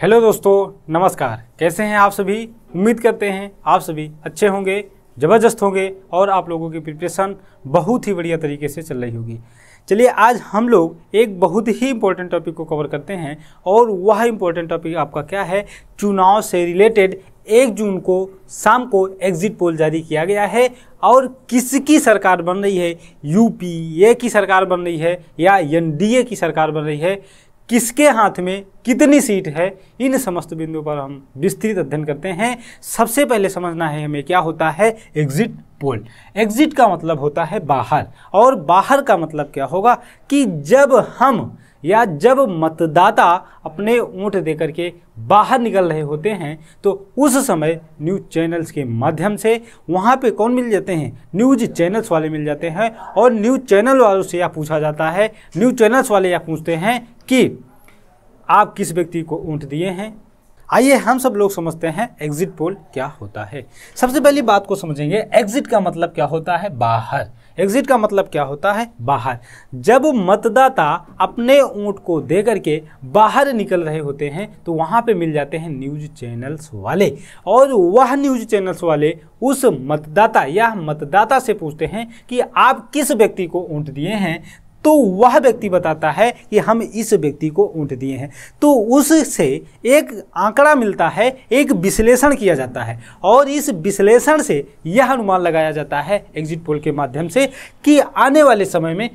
hello दोस्तों नमस्कार कैसे हैं आप सभी उम्मीद करते हैं आप सभी अच्छे होंगे ज़बरदस्त होंगे और आप लोगों की प्रिपरेशन बहुत ही बढ़िया तरीके से चल रही होगी चलिए आज हम लोग एक बहुत ही इम्पोर्टेंट टॉपिक को कवर करते हैं और वह इम्पोर्टेंट टॉपिक आपका क्या है चुनाव से रिलेटेड एक जून को शाम को एग्जिट पोल जारी किया गया है और किसकी सरकार बन रही है यूपीए की सरकार बन रही है या एनडीए की सरकार बन रही है किसके हाथ में कितनी सीट है इन समस्त बिंदुओं पर हम विस्तृत अध्ययन करते हैं सबसे पहले समझना है हमें क्या होता है एग्जिट पोल एग्जिट का मतलब होता है बाहर और बाहर का मतलब क्या होगा कि जब हम या जब मतदाता अपने वोट देकर के बाहर निकल रहे होते हैं तो उस समय न्यूज़ चैनल्स के माध्यम से वहाँ पे कौन मिल जाते हैं न्यूज़ चैनल्स वाले मिल जाते हैं और न्यूज़ चैनल वालों से यह पूछा जाता है न्यूज़ चैनल्स वाले यह पूछते हैं कि आप किस व्यक्ति को ऊँट दिए हैं आइए हम सब लोग समझते हैं एग्जिट पोल क्या होता है सबसे पहली बात को समझेंगे एग्जिट का मतलब क्या होता है बाहर एग्जिट का मतलब क्या होता है बाहर जब मतदाता अपने ऊँट को दे करके बाहर निकल रहे होते हैं तो वहाँ पे मिल जाते हैं न्यूज चैनल्स वाले और वह न्यूज चैनल्स वाले उस मतदाता या मतदाता से पूछते हैं कि आप किस व्यक्ति को ऊँट दिए हैं तो वह व्यक्ति बताता है कि हम इस व्यक्ति को ऊँट दिए हैं तो उससे एक आंकड़ा मिलता है एक विश्लेषण किया जाता है और इस विश्लेषण से यह अनुमान लगाया जाता है एग्जिट पोल के माध्यम से कि आने वाले समय में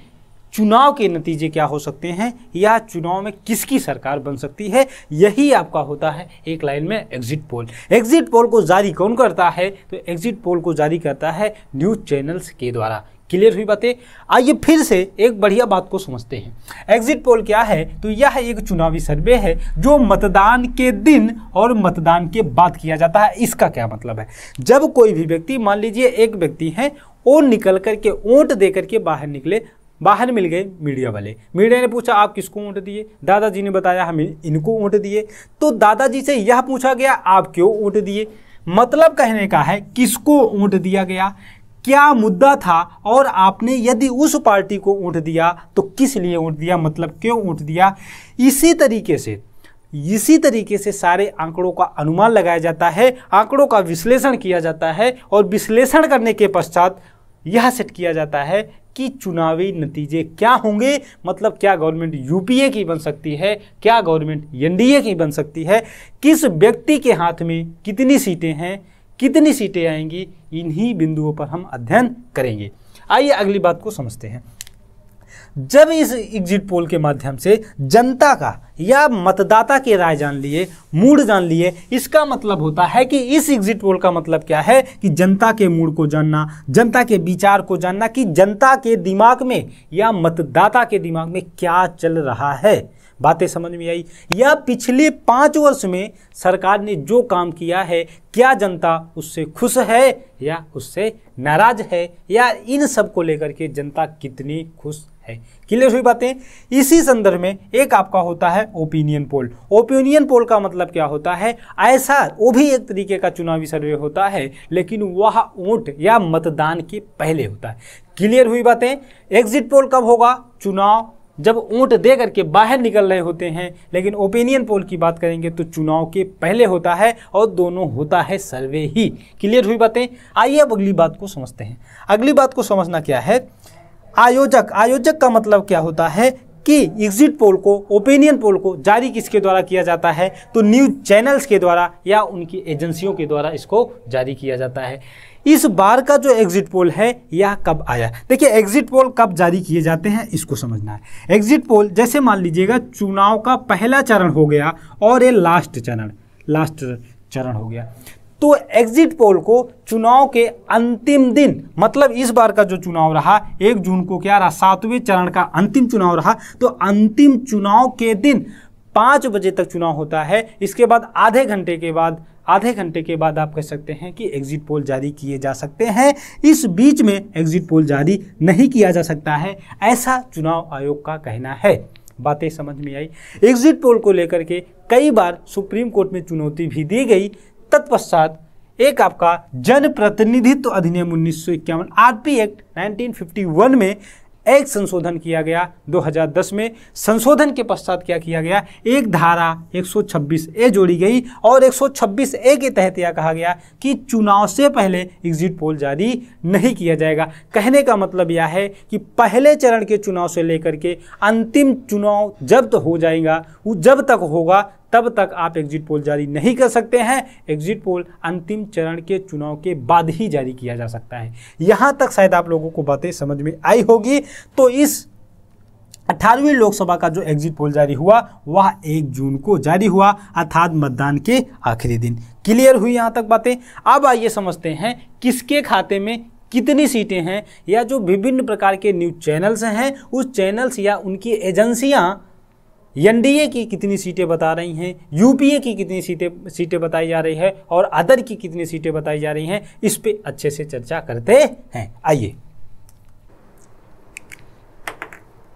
चुनाव के नतीजे क्या हो सकते हैं या चुनाव में किसकी सरकार बन सकती है यही आपका होता है एक लाइन में एग्जिट पोल एग्जिट पोल को जारी कौन करता है तो एग्जिट पोल को जारी करता है न्यूज़ चैनल्स के द्वारा क्लियर हुई बातें आइए फिर से एक बढ़िया बात को समझते हैं एग्जिट पोल क्या है तो यह एक चुनावी सर्वे है जो मतदान के दिन और मतदान के बाद किया जाता है इसका क्या मतलब है जब कोई भी व्यक्ति मान लीजिए एक व्यक्ति है वो निकल करके ओट दे करके बाहर निकले बाहर मिल गए मीडिया वाले मीडिया ने पूछा आप किसको वोट दिए दादाजी ने बताया हम इनको वोट दिए तो दादाजी से यह पूछा गया आप क्यों ऊँट दिए मतलब कहने का है किसको ऊँट दिया गया क्या मुद्दा था और आपने यदि उस पार्टी को ऊँट दिया तो किस लिए ऊँट दिया मतलब क्यों ऊँट दिया इसी तरीके से इसी तरीके से सारे आंकड़ों का अनुमान लगाया जाता है आंकड़ों का विश्लेषण किया जाता है और विश्लेषण करने के पश्चात यह सेट किया जाता है कि चुनावी नतीजे क्या होंगे मतलब क्या गवर्नमेंट यूपीए की बन सकती है क्या गवर्नमेंट एनडीए की बन सकती है किस व्यक्ति के हाथ में कितनी सीटें हैं कितनी सीटें आएंगी इन्हीं बिंदुओं पर हम अध्ययन करेंगे आइए अगली बात को समझते हैं जब इस एग्जिट पोल के माध्यम से जनता का या मतदाता की राय जान लिए मूड जान लिए इसका मतलब होता है कि इस एग्जिट पोल का मतलब क्या है कि जनता के मूड को जानना जनता के विचार को जानना कि जनता के दिमाग में या मतदाता के दिमाग में क्या चल रहा है बातें समझ में आई या पिछले पाँच वर्ष में सरकार ने जो काम किया है क्या जनता उससे खुश है या उससे नाराज है या इन सब को लेकर के जनता कितनी खुश है क्लियर हुई बातें इसी संदर्भ में एक आपका होता है ओपिनियन पोल ओपिनियन पोल का मतलब क्या होता है ऐसा वो भी एक तरीके का चुनावी सर्वे होता है लेकिन वह वोट या मतदान के पहले होता है क्लियर हुई बातें एग्जिट पोल कब होगा चुनाव जब ऊँट दे करके बाहर निकल रहे होते हैं लेकिन ओपिनियन पोल की बात करेंगे तो चुनाव के पहले होता है और दोनों होता है सर्वे ही क्लियर हुई बातें आइए अब अगली बात को समझते हैं अगली बात को समझना क्या है आयोजक आयोजक का मतलब क्या होता है कि एग्जिट पोल को ओपिनियन पोल को जारी किसके द्वारा किया जाता है तो न्यूज चैनल्स के द्वारा या उनकी एजेंसियों के द्वारा इसको जारी किया जाता है इस बार का जो एग्जिट पोल है यह कब आया देखिए एग्जिट पोल कब जारी किए जाते हैं इसको समझना है एग्जिट पोल जैसे मान लीजिएगा चुनाव का पहला चरण हो गया और ये लास्ट चरण लास्ट चरण हो गया तो एग्जिट पोल को चुनाव के अंतिम दिन मतलब इस बार का जो चुनाव रहा एक जून को क्या रहा सातवें चरण का अंतिम चुनाव रहा तो अंतिम चुनाव के दिन पाँच बजे तक चुनाव होता है इसके बाद आधे घंटे के बाद आधे घंटे के बाद आप कह सकते हैं कि एग्जिट पोल जारी किए जा सकते हैं इस बीच में एग्जिट पोल जारी नहीं किया जा सकता है ऐसा चुनाव आयोग का कहना है बातें समझ में आई एग्जिट पोल को लेकर के कई बार सुप्रीम कोर्ट में चुनौती भी दी गई तत्पश्चात एक आपका जनप्रतिनिधित्व अधिनियम उन्नीस सौ इक्यावन आरपी एक्ट 1951 में एक संशोधन किया गया 2010 में संशोधन के पश्चात क्या किया गया एक धारा 126 ए जोड़ी गई और 126 ए के तहत यह कहा गया कि चुनाव से पहले एग्जिट पोल जारी नहीं किया जाएगा कहने का मतलब यह है कि पहले चरण के चुनाव से लेकर के अंतिम चुनाव जब तो हो जाएगा वो जब तक होगा तब तक आप एग्जिट पोल जारी नहीं कर सकते हैं एग्जिट पोल अंतिम चरण के चुनाव के बाद ही जारी किया जा सकता है यहाँ तक शायद आप लोगों को बातें समझ में आई होगी तो इस अठारहवीं लोकसभा का जो एग्जिट पोल जारी हुआ वह एक जून को जारी हुआ अर्थात मतदान के आखिरी दिन क्लियर हुई यहाँ तक बातें अब आइए समझते हैं किसके खाते में कितनी सीटें हैं या जो विभिन्न प्रकार के न्यूज चैनल्स हैं उस चैनल्स या उनकी एजेंसियाँ एनडीए की कितनी सीटें बता रही हैं यूपीए की कितनी सीटें सीटें बताई जा रही है और अदर की कितनी सीटें बताई जा रही हैं इस पर अच्छे से चर्चा करते हैं आइए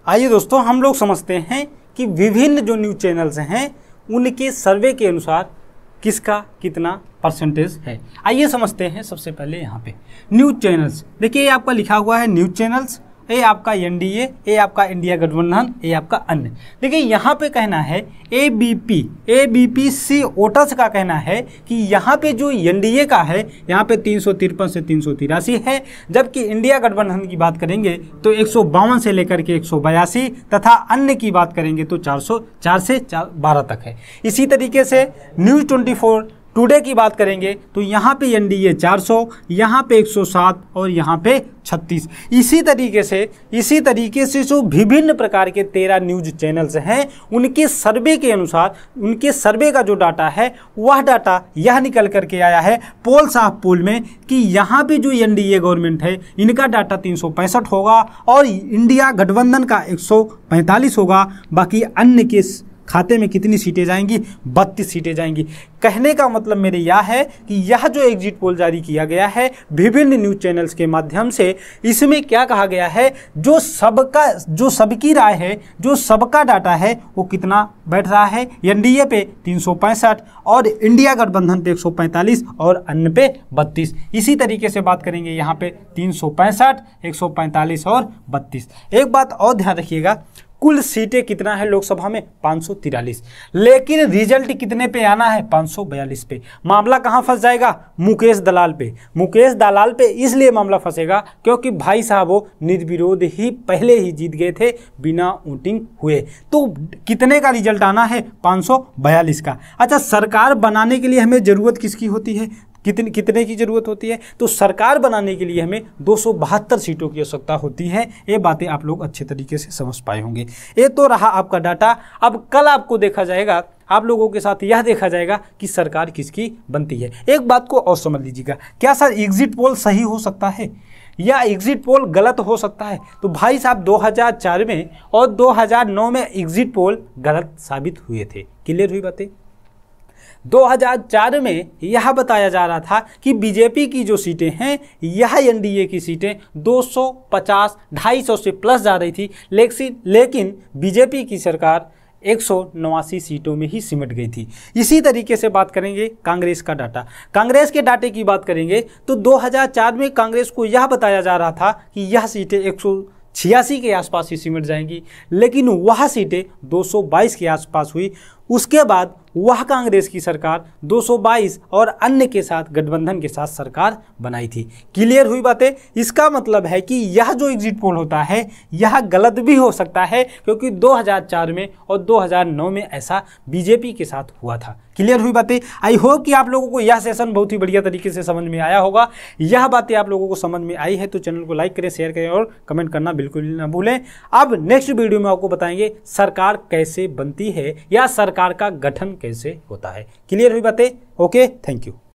आइए दोस्तों हम लोग समझते हैं कि विभिन्न जो न्यूज चैनल्स हैं उनके सर्वे के अनुसार किसका कितना परसेंटेज है आइए समझते हैं सबसे पहले यहाँ पे न्यूज चैनल्स देखिए आपका लिखा हुआ है न्यूज चैनल्स ए आपका एन डी ए आपका इंडिया गठबंधन ए आपका अन्य देखिए यहाँ पे कहना है A B P A B P C ओटस का कहना है कि यहाँ पे जो ए का है यहाँ पे तीन से तीन है जबकि इंडिया गठबंधन की बात करेंगे तो एक से लेकर के एक तथा अन्य की बात करेंगे तो 404 से चार बारह तक है इसी तरीके से न्यूज़ ट्वेंटी टुडे की बात करेंगे तो यहाँ पे एन डी ए चार सौ यहाँ पे एक सौ सात और यहाँ पे छत्तीस इसी तरीके से इसी तरीके से जो विभिन्न प्रकार के तेरह न्यूज चैनल्स हैं उनके सर्वे के अनुसार उनके सर्वे का जो डाटा है वह डाटा यह निकल करके आया है पोल साहब पोल में कि यहाँ पे जो एन गवर्नमेंट है इनका डाटा तीन होगा और इंडिया गठबंधन का एक होगा बाकी अन्य के खाते में कितनी सीटें जाएंगी बत्तीस सीटें जाएंगी कहने का मतलब मेरे यह है कि यह जो एग्जिट पोल जारी किया गया है विभिन्न न्यूज चैनल्स के माध्यम से इसमें क्या कहा गया है जो सबका जो सबकी राय है जो सबका डाटा है वो कितना बैठ रहा है एनडीए पे तीन और इंडिया गठबंधन पे एक और अन्य पे बत्तीस इसी तरीके से बात करेंगे यहाँ पे तीन सौ और बत्तीस एक बात और ध्यान रखिएगा कुल सीटें कितना है लोकसभा में पाँच लेकिन रिजल्ट कितने पे आना है पाँच पे मामला कहाँ फंस जाएगा मुकेश दलाल पे मुकेश दलाल पे इसलिए मामला फंसेगा क्योंकि भाई साहब वो निर्विरोध ही पहले ही जीत गए थे बिना वोटिंग हुए तो कितने का रिजल्ट आना है पाँच का अच्छा सरकार बनाने के लिए हमें ज़रूरत किसकी होती है कितने कितने की ज़रूरत होती है तो सरकार बनाने के लिए हमें दो सीटों की आवश्यकता होती है ये बातें आप लोग अच्छे तरीके से समझ पाए होंगे ये तो रहा आपका डाटा अब कल आपको देखा जाएगा आप लोगों के साथ यह देखा जाएगा कि सरकार किसकी बनती है एक बात को और समझ लीजिएगा क्या सर एग्जिट पोल सही हो सकता है या एग्जिट पोल गलत हो सकता है तो भाई साहब 2004 में और 2009 में एग्जिट पोल गलत साबित हुए थे क्लियर हुई बातें 2004 में यह बताया जा रहा था कि बीजेपी की जो सीटें हैं यह एनडीए की सीटें 250 250 से प्लस जा रही थी लेकिन लेकिन बीजेपी की सरकार एक सीटों में ही सिमट गई थी इसी तरीके से बात करेंगे कांग्रेस का डाटा कांग्रेस के डाटे की बात करेंगे तो 2004 में कांग्रेस को यह बताया जा रहा था कि यह सीटें एक छियासी के आसपास ही सिमट जाएंगी लेकिन वह सीटें 222 के आसपास हुई उसके बाद वह कांग्रेस की सरकार 222 और अन्य के साथ गठबंधन के साथ सरकार बनाई थी क्लियर हुई बातें इसका मतलब है कि यह जो एग्जिट पोल होता है यह गलत भी हो सकता है क्योंकि 2004 में और 2009 में ऐसा बीजेपी के साथ हुआ था क्लियर हुई बातें आई होप कि आप लोगों को यह सेशन बहुत ही बढ़िया तरीके से समझ में आया होगा यह बातें आप लोगों को समझ में आई है तो चैनल को लाइक करें शेयर करें और कमेंट करना बिल्कुल ना भूलें अब नेक्स्ट वीडियो में आपको बताएंगे सरकार कैसे बनती है या सरकार का गठन कैसे होता है क्लियर हुई बातें ओके थैंक यू